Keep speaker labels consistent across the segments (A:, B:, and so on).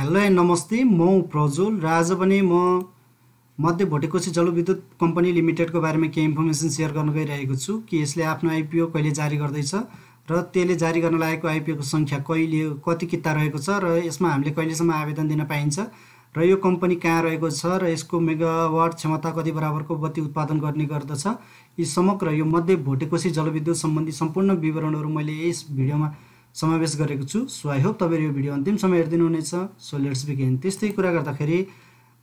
A: hello and नमस्ते म प्रजुल र आज पनि म मध्य भोटेकोसी जलविद्युत कम्पनी लिमिटेडको बारेमा केही इन्फर्मेसन सेयर गर्न गइरहेको छु कि यसले आफ्नो आइपिओ कहिले जारी गर्दैछ र त्यसले जारी गर्न लागेको आइपिओको सङ्ख्या कहिले कति किता रहेको छ र यसमा हामीले कहिलेसम्म आवेदन दिन पाइन्छ र यो कम्पनी कहाँ रहेको छ र यसको मेगावाट क्षमता कति बराबरको बत्ती उत्पादन गर्ने गर्दछ यी समग्र यो मध्य भोटेकोसी जलविद्युत सम्बन्धी सम्पूर्ण विवरणहरू मैले यस भिडियोमा समावेश गरेको छु सो आई होप तपाईँहरू यो भिडियो अन्तिम अन्तिमसम्म हेरिदिनुहुनेछ सो लेट्स बिगेन त्यस्तै कुरा गर्दाखेरि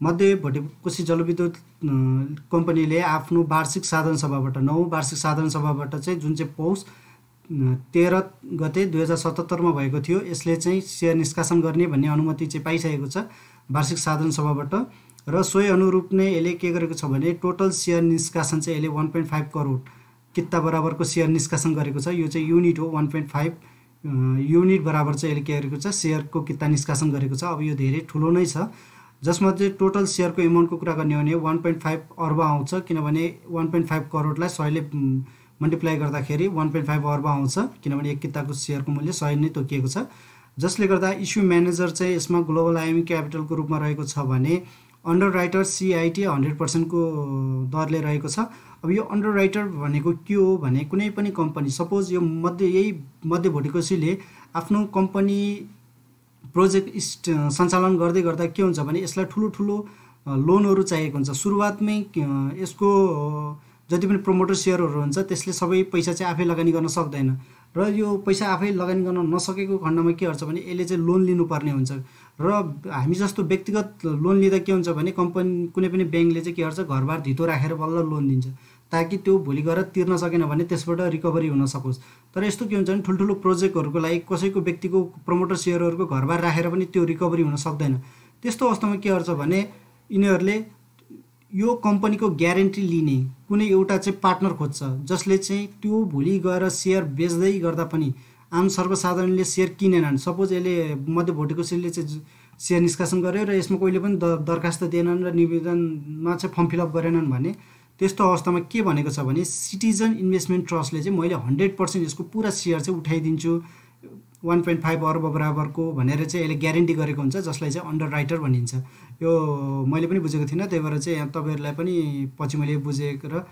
A: मध्य भोटे कोशी जलविद्युत कम्पनीले आफ्नो वार्षिक साधारण सभाबाट नौ वार्षिक साधारण सभाबाट चाहिँ जुन चाहिँ पौष तेह्र गते दुई हजार सतहत्तरमा भएको थियो यसले चाहिँ सेयर निष्कासन गर्ने भन्ने अनुमति चाहिँ पाइसकेको छ वार्षिक साधारण सभाबाट र सोही अनुरूप नै यसले के गरेको छ भने टोटल सेयर निष्कासन चाहिँ यसले वान पोइन्ट फाइभ करोड कित्ता बराबरको सेयर निष्कासन गरेको छ यो चाहिँ युनिट हो वान पोइन्ट फाइभ युनिट बराबर चाहिँ यसले के गरेको छ सेयरको किता निष्कासन गरेको छ अब यो धेरै ठुलो नै छ जसमा चाहिँ टोटल सेयरको एमाउन्टको कुरा गर्ने हो भने वान पोइन्ट फाइभ अर्ब आउँछ किनभने वान पोइन्ट फाइभ करोडलाई सयले मल्टिप्लाई गर्दाखेरि वान पोइन्ट फाइभ अर्ब आउँछ किनभने एक किताको सेयरको मूल्य सय नै तोकिएको छ जसले गर्दा इस्यु म्यानेजर चाहिँ यसमा ग्लोबल आइएम क्यापिटलको रूपमा रहेको छ भने अन्डर राइटर सिआइटी हन्ड्रेड पर्सेन्टको दरले रहेको छ अब यो अन्डर राइटर भनेको के हो भने कुनै पनि कम्पनी सपोज यो मध्य यही मध्य मध्यभोटिकोसीले आफ्नो कम्पनी प्रोजेक्ट इस्ट सञ्चालन गर्दै गर्दा के हुन्छ भने यसलाई ठुलो ठुलो लोनहरू चाहिएको हुन्छ सुरुवातमै यसको जति पनि प्रमोटर सेयरहरू हुन्छ त्यसले सबै पैसा चाहिँ आफै लगानी गर्न सक्दैन र यो पैसा आफै लगानी गर्न नसकेको खण्डमा के गर्छ भने यसले चाहिँ लोन लिनुपर्ने हुन्छ र हामी जस्तो व्यक्तिगत लोन लिँदा के हुन्छ भने कम्पनी कुनै पनि ब्याङ्कले चाहिँ के गर्छ घरबार धितो राखेर बल्ल लोन दिन्छ ताकि त्यो भोलि गएर तिर्न सकेन भने त्यसबाट रिकभरी हुन सकोस् तर यस्तो के हुन्छ भने ठुल्ठुलो प्रोजेक्टहरूको लागि कसैको व्यक्तिको प्रमोटर सेयरहरूको घरबार राखेर पनि त्यो रिकभरी हुन सक्दैन त्यस्तो अवस्थामा के गर्छ भने यिनीहरूले यो कम्पनीको ग्यारेन्टी लिने कुनै एउटा चाहिँ पार्टनर खोज्छ जसले चाहिँ त्यो भोलि गएर सेयर बेच्दै गर्दा पनि आम सर्वसाधारणले सेयर किनेनन् सपोज यसले मध्य भोटेको सेयरले चाहिँ सेयर निष्कासन गर्यो र यसमा कहिले पनि द दरखास्त दिएनन् र निवेदनमा चाहिँ फर्म फिलअप गरेनन् भने त्यस्तो अवस्थामा के भनेको छ भने सिटिजन इन्भेस्टमेन्ट ट्रस्टले चाहिँ मैले हन्ड्रेड पर्सेन्ट यसको पुरा सेयर चाहिँ उठाइदिन्छु वान पोइन्ट फाइभ अर्ब बराबरको भनेर चाहिँ यसले ग्यारेन्टी गरेको हुन्छ जसलाई चाहिँ अन्डर राइटर भनिन्छ यो मैले पनि बुझेको थिइनँ त्यही भएर चाहिँ यहाँ तपाईँहरूलाई पनि पछि मैले बुझेको र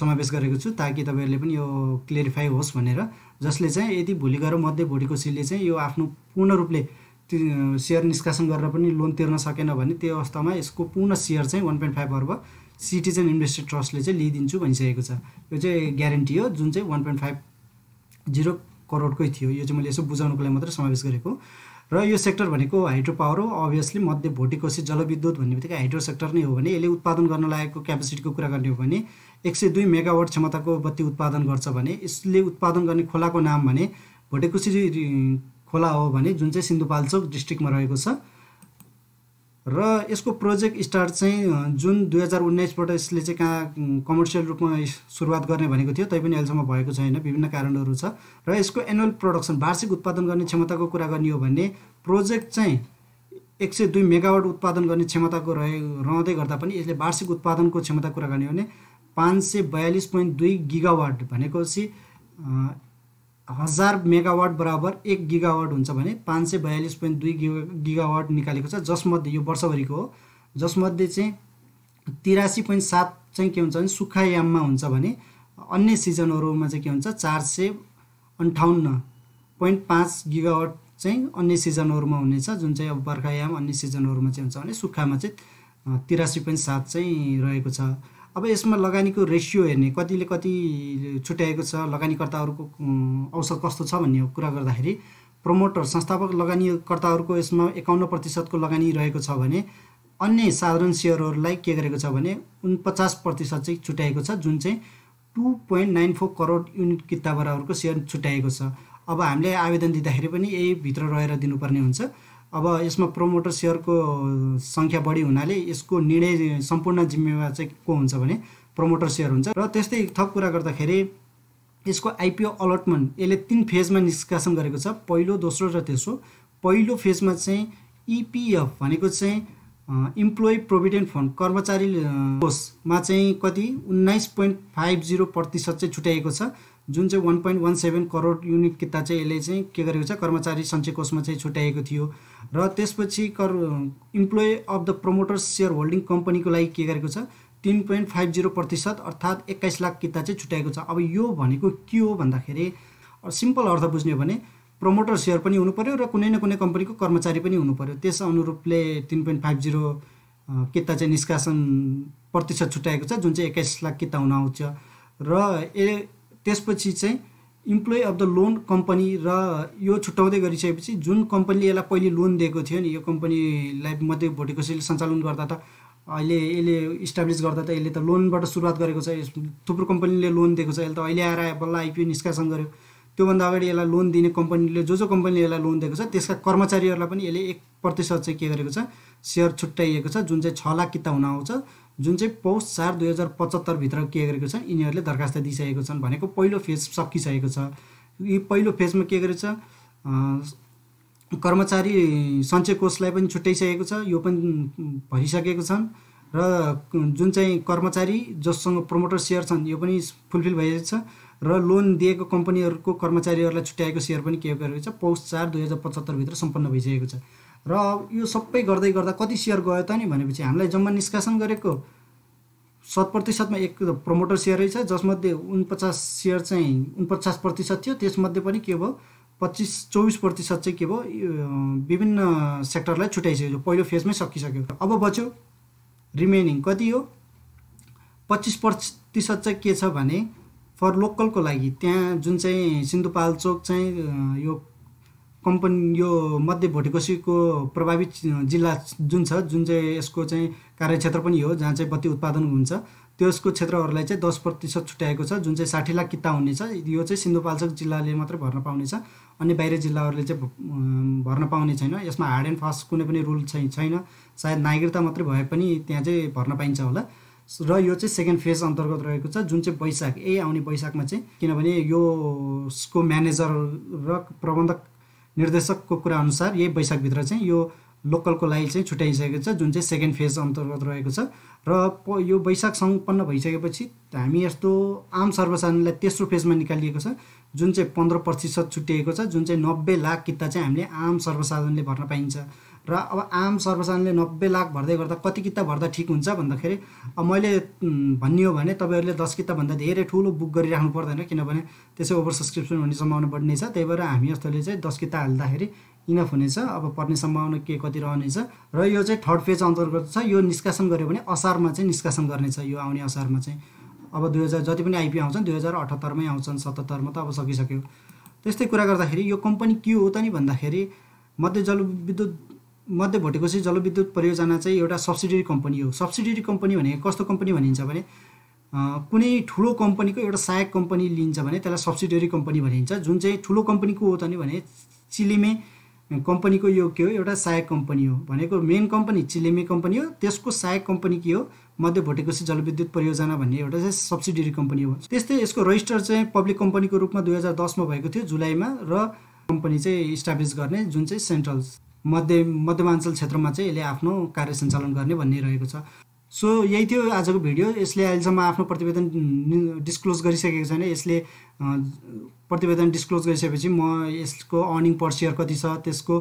A: समावेश गरेको छु ताकि तपाईँहरूले पनि यो क्लियरिफाई होस् भनेर जसले चाहिँ यदि भोलि गएर मध्य सिलले चाहिँ यो आफ्नो पूर्ण रूपले सेयर निष्कासन गरेर पनि लोन तिर्न सकेन भने त्यो अवस्थामा यसको पूर्ण सेयर चाहिँ वान पोइन्ट फाइभ अर्ब सिटिजन इन्भेस्टर ट्रस्टले चाहिँ लिइदिन्छु भनिसकेको छ यो चाहिँ ग्यारेन्टी हो जुन चाहिँ वान पोइन्ट फाइभ जिरो करोडकै थियो यो चाहिँ मैले यसो बुझाउनुको लागि मात्रै समावेश गरेको र यो सेक्टर भनेको हाइड्रो पावर हो अभियसली मध्य भोटिकोसी जलविद्युत भन्ने बित्तिकै हाइड्रो सेक्टर नै हो भने यसले उत्पादन गर्न लागेको क्यापेसिटीको कुरा गर्ने हो भने एक सय दुई मेगावाट क्षमताको बत्ती उत्पादन गर्छ भने यसले उत्पादन गर्ने खोलाको नाम भने भोटेकुसी खोला हो भने जुन चाहिँ सिन्धुपाल्चोक डिस्ट्रिक्टमा रहेको छ र यसको प्रोजेक्ट स्टार्ट चाहिँ जुन दुई हजार उन्नाइसबाट यसले चाहिँ कहाँ कमर्सियल रूपमा सुरुवात गर्ने भनेको थियो तैपनि अहिलेसम्म भएको छैन विभिन्न कारणहरू छ र यसको एनुअल प्रोडक्सन वार्षिक उत्पादन गर्ने क्षमताको कुरा गर्ने हो भने प्रोजेक्ट चाहिँ एक सय दुई मेगावाट उत्पादन गर्ने क्षमताको रहे रहँदै गर्दा पनि यसले वार्षिक उत्पादनको क्षमता कुरा गर्ने हो भने पाँच सय बयालिस पोइन्ट दुई गिगावाट भनेपछि हजार मेगावाट बराबर एक गिगावाट हुन्छ भने पाँच सय बयालिस पोइन्ट दुई गि गिगावाट निकालेको छ जसमध्ये यो वर्षभरिको हो जसमध्ये चाहिँ तिरासी पोइन्ट सात चाहिँ के हुन्छ भने सुक्खायाममा हुन्छ भने अन्य सिजनहरूमा चाहिँ के हुन्छ चार सय अन्ठाउन्न पोइन्ट पाँच गिगावाट चाहिँ अन्य सिजनहरूमा हुनेछ जुन चाहिँ अब बर्खायाम अन्य सिजनहरूमा चाहिँ हुन्छ भने सुक्खामा चाहिँ तिरासी पोइन्ट सात चाहिँ रहेको छ अब यसमा लगानीको रेसियो हेर्ने कतिले कति छुट्याएको छ लगानीकर्ताहरूको औसत कस्तो छ भन्ने कुरा गर्दाखेरि प्रमोटर संस्थापक लगानीकर्ताहरूको यसमा एकाउन्न प्रतिशतको लगानी रहेको छ भने अन्य साधारण सेयरहरूलाई के गरेको छ भने उन पचास प्रतिशत चाहिँ छुट्याएको छ जुन चाहिँ two point nine four crore unit किताबराहरूको सेयर छुट्याएको छ अब हामीले आवेदन दिँदाखेरि पनि यही भित्र रहेर दिनुपर्ने हुन्छ अब यसमा प्रमोटर सेयरको सङ्ख्या बढी हुनाले यसको निर्णय सम्पूर्ण जिम्मेवार चाहिँ को हुन्छ भने प्रमोटर सेयर हुन्छ र त्यस्तै थप कुरा गर्दाखेरि यसको आइपिओ अलटमेन्ट यसले तिन फेजमा निष्कासन गरेको छ पहिलो दोस्रो र तेस्रो पहिलो फेजमा चाहिँ इपिएफ भनेको चाहिँ इम्प्लोइ प्रोभिडेन्ट फन्ड कर्मचारी कोषमा चाहिँ कति उन्नाइस पोइन्ट फाइभ जिरो प्रतिशत चाहिँ छुट्याएको छ जुन चाहिँ one point one seven crore unit किता चाहिँ यसले चाहिँ के गरेको छ कर्मचारी सञ्चय कोषमा चाहिँ छुट्याएको थियो र त्यसपछि कर employee of the promoters share holding कम्पनीको लागि के गरेको छ तिन पोइन्ट फाइभ जिरो प्रतिशत अर्थात् एक्काइस लाख किता चाहिँ छुट्याएको छ अब यो भनेको के हो भन्दाखेरि सिम्पल अर्थ बुझ्ने हो भने प्रमोटर सेयर पनि हुनु पऱ्यो र कुनै न कुनै कम्पनीको कर्मचारी पनि पऱ्यो त्यस अनुरूपले तिन पोइन्ट फाइभ जिरो किता चाहिँ निष्कासन प्रतिशत छुट्याएको छ जुन चाहिँ एक्काइस लाख किता हुन आउँछ र ए त्यसपछि चाहिँ employee of the loan company र यो छुट्याउँदै गरिसकेपछि जुन कम्पनीले यसलाई पहिले लोन दिएको थियो नि यो कम्पनीलाई मध्ये भोटे कसैले सञ्चालन गर्दा त अहिले यसले इस्टाब्लिस गर्दा त यसले त लोनबाट सुरुवात गरेको छ थुप्रो कम्पनीले लोन दिएको छ यसले त अहिले आएर बल्ल आइपिओ निष्कासन गर्यो त्योभन्दा अगाडि यसलाई लोन दिने कम्पनीले जो जो कम्पनीले यसलाई लोन दिएको छ त्यसका कर्मचारीहरूलाई पनि यसले एक प्रतिशत चाहिँ के गरेको छ सेयर छुट्याइएको छ जुन चाहिँ छ लाख किता हुन आउँछ जुन चाहिँ पौष चार दुई हजार पचहत्तरभित्र के गरेको छ यिनीहरूले दरखास्त दिइसकेको छन् भनेको पहिलो फेज सकिसकेको छ यी पहिलो फेजमा के गरेको छ कर्मचारी सञ्चय कोषलाई पनि छुट्याइसकेको छ यो पनि भरिसकेको छन् र जुन चाहिँ कर्मचारी जससँग प्रमोटर सेयर छन् यो पनि फुलफिल भइसकेको छ र लोन दिएको कम्पनीहरूको कर्मचारीहरूलाई छुट्याएको सेयर पनि के गरेको छ पौष चार दुई हजार पचहत्तरभित्र सम्पन्न भइसकेको छ र यो सबै गर्दै गर्दा कति सेयर गयो त नि भनेपछि हामीलाई जम्मा निष्कासन गरेको शत प्रतिशतमा एक प्रमोटर सेयरै छ जसमध्ये उनपचास सेयर चाहिँ उनपचास प्रतिशत थियो त्यसमध्ये पनि के भयो पच्चिस चौबिस प्रतिशत चाहिँ के भयो विभिन्न सेक्टरलाई छुट्याइसक्यो पहिलो फेजमै सकिसक्यो अब बच्यो रिमेनिङ कति हो पच्चिस प्रतिशत चाहिँ के छ भने फर लोकलको लागि त्यहाँ जुन चाहिँ सिन्धुपाल्चोक चाहिँ यो कम्पनी यो मध्य भोटेकोसीको प्रभावित जिल्ला जुन छ जुन चाहिँ यसको चाहिँ कार्यक्षेत्र पनि हो जहाँ चाहिँ बत्ती उत्पादन हुन्छ त्यसको क्षेत्रहरूलाई चाहिँ दस प्रतिशत छुट्याएको छ जुन चाहिँ साठी लाख किता हुनेछ यो चाहिँ सिन्धुपाल्चोक जिल्लाले मात्रै भर्न पाउनेछ अन्य बाहिर जिल्लाहरूले चाहिँ भर्न पाउने छैन यसमा हार्ड एन्ड फास्ट कुनै पनि रुल छैन सायद नागरिकता मात्रै भए पनि त्यहाँ चाहिँ भर्न पाइन्छ होला र यो चाहिँ सेकेन्ड फेज अन्तर्गत रहेको छ जुन चाहिँ वैशाख यही आउने वैशाखमा चाहिँ किनभने यसको म्यानेजर र प्रबन्धक निर्देशकको कुरा अनुसार यही वैशाखभित्र चाहिँ यो लोकलको लागि चाहिँ छुट्याइसकेको छ जुन चाहिँ सेकेन्ड फेज अन्तर्गत रहेको छ र प यो वैशाख सम्पन्न भइसकेपछि हामी यस्तो आम सर्वसाधारणलाई तेस्रो फेजमा निकालिएको छ जुन चाहिँ पन्ध्र प्रतिशत छुट्टिएको छ जुन चाहिँ नब्बे लाख किता चाहिँ हामीले आम सर्वसाधारणले भर्न पाइन्छ र अब आम सर्वसाधारणले नब्बे लाख भर्दै गर्दा कति किताब भर्दा ठिक हुन्छ भन्दाखेरि अब मैले भन्ने हो भने तपाईँहरूले दस किताबभन्दा धेरै ठुलो बुक गरिराख्नु पर्दैन किनभने त्यसै ओभर सब्सक्रिप्सन हुने सम्भावना बढ्ने छ त्यही भएर हामी जस्तोले चाहिँ दस किताब हाल्दाखेरि इनफ हुनेछ अब पढ्ने सम्भावना के कति रहनेछ र यो चाहिँ थर्ड फेज अन्तर्गत छ यो निष्कासन गऱ्यो भने असारमा चाहिँ निष्कासन गर्नेछ यो आउने असारमा चाहिँ अब दुई हजार जति पनि आइपी आउँछन् दुई हजार अठहत्तरमै आउँछन् सतहत्तरमा त अब सकिसक्यो त्यस्तै कुरा गर्दाखेरि यो कम्पनी के हो त नि भन्दाखेरि मध्य जलविद्युत मध्य भोटेकोसी जलविद्युत परियोजना चाहिँ एउटा सब्सिडियरी कम्पनी हो सब्सिडियरी कम्पनी भनेको कस्तो कम्पनी भनिन्छ भने कुनै ठुलो कम्पनीको एउटा सहायक कम्पनी लिन्छ भने त्यसलाई सब्सिडियरी कम्पनी भनिन्छ जुन चाहिँ ठुलो कम्पनीको हो त नि भने चिलिमे कम्पनीको यो के हो एउटा सहायक कम्पनी हो भनेको मेन कम्पनी चिलिमे कम्पनी हो त्यसको सहायक कम्पनी के हो मध्य भोटेकोसी जलविद्युत परियोजना भन्ने एउटा चाहिँ सब्सिडियरी कम्पनी हो त्यस्तै यसको रजिस्टर चाहिँ पब्लिक कम्पनीको रूपमा दुई हजार दसमा भएको थियो जुलाईमा र कम्पनी चाहिँ इस्टाब्लिस गर्ने जुन चाहिँ सेन्ट्रल मध्य मध्यमाञ्चल क्षेत्रमा चाहिँ यसले आफ्नो कार्य सञ्चालन गर्ने भन्ने रहेको छ सो यही थियो आजको भिडियो यसले अहिलेसम्म आफ्नो प्रतिवेदन डिस्क्लोज गरिसकेको छैन यसले प्रतिवेदन डिस्क्लोज गरिसकेपछि म यसको अर्निङ पर कति छ त्यसको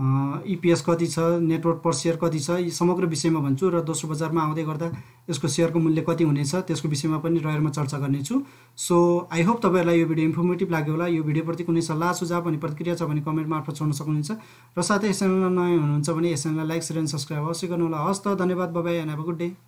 A: इपिएस e कति छ नेटवर्क पर सेयर कति छ यी समग्र विषयमा भन्छु र दोस्रो बजारमा आउँदै गर्दा यसको सेयरको मूल्य कति हुनेछ त्यसको विषयमा पनि रहेर म चर्चा गर्नेछु सो आई होप तपाईँहरूलाई यो भिडियो इन्फर्मेटिभ लाग्यो होला यो भिडियोप्रति कुनै सल्लाह सुझाव अनि प्रतिक्रिया छ भने कमेन्ट मार्फत छोड्न सक्नुहुन्छ र साथै यस च्यानलमा नयाँ हुनुहुन्छ भने यस च्यानललाई लाइक सेयर एन्ड सब्सक्राइब अवश्य गर्नु होला हस् त धन्यवाद bye bye and have a good day